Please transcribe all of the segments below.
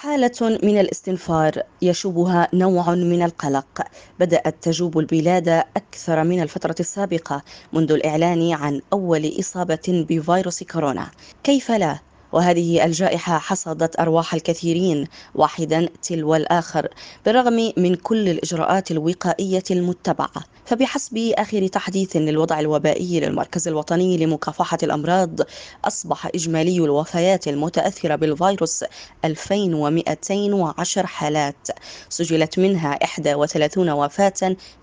حالة من الاستنفار يشوبها نوع من القلق بدأت تجوب البلاد أكثر من الفترة السابقة منذ الإعلان عن أول إصابة بفيروس كورونا كيف لا وهذه الجائحة حصدت أرواح الكثيرين واحدا تلو الآخر بالرغم من كل الإجراءات الوقائية المتبعة فبحسب آخر تحديث للوضع الوبائي للمركز الوطني لمكافحة الأمراض أصبح إجمالي الوفيات المتأثرة بالفيروس 2210 حالات سجلت منها 31 وفاة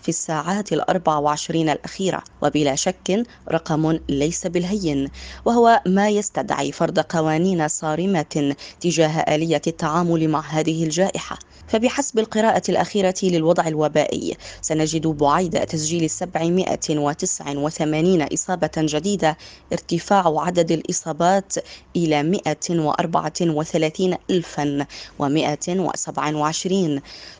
في الساعات ال 24 الأخيرة وبلا شك رقم ليس بالهين وهو ما يستدعي فرض قوانين قوانين صارمة تجاه آلية التعامل مع هذه الجائحة فبحسب القراءة الأخيرة للوضع الوبائي سنجد بعيد تسجيل 789 إصابة جديدة ارتفاع عدد الإصابات إلى 134 ألفا و127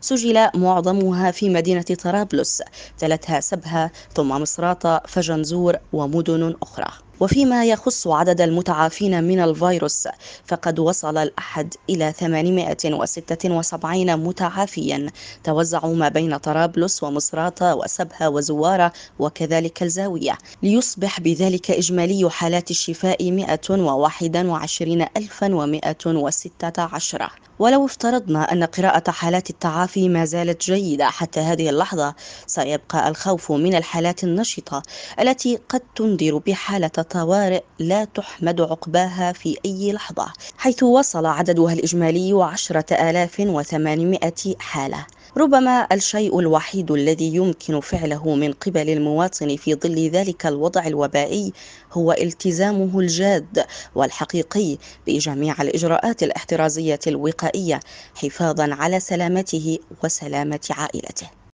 سجل معظمها في مدينة طرابلس تلتها سبها ثم مصراتة فجنزور ومدن أخرى وفيما يخص عدد المتعافين من الفيروس فقد وصل الأحد إلى 876 متعافيا توزعوا ما بين طرابلس ومصراتة وسبها وزوارة وكذلك الزاوية ليصبح بذلك إجمالي حالات الشفاء 121,116 ولو افترضنا أن قراءة حالات التعافي ما زالت جيدة حتى هذه اللحظة سيبقى الخوف من الحالات النشطة التي قد تنذر بحالة طوارئ لا تحمد عقباها في أي لحظة حيث وصل عددها الإجمالي 10800 حالة ربما الشيء الوحيد الذي يمكن فعله من قبل المواطن في ظل ذلك الوضع الوبائي هو التزامه الجاد والحقيقي بجميع الاجراءات الاحترازيه الوقائيه حفاظا على سلامته وسلامه عائلته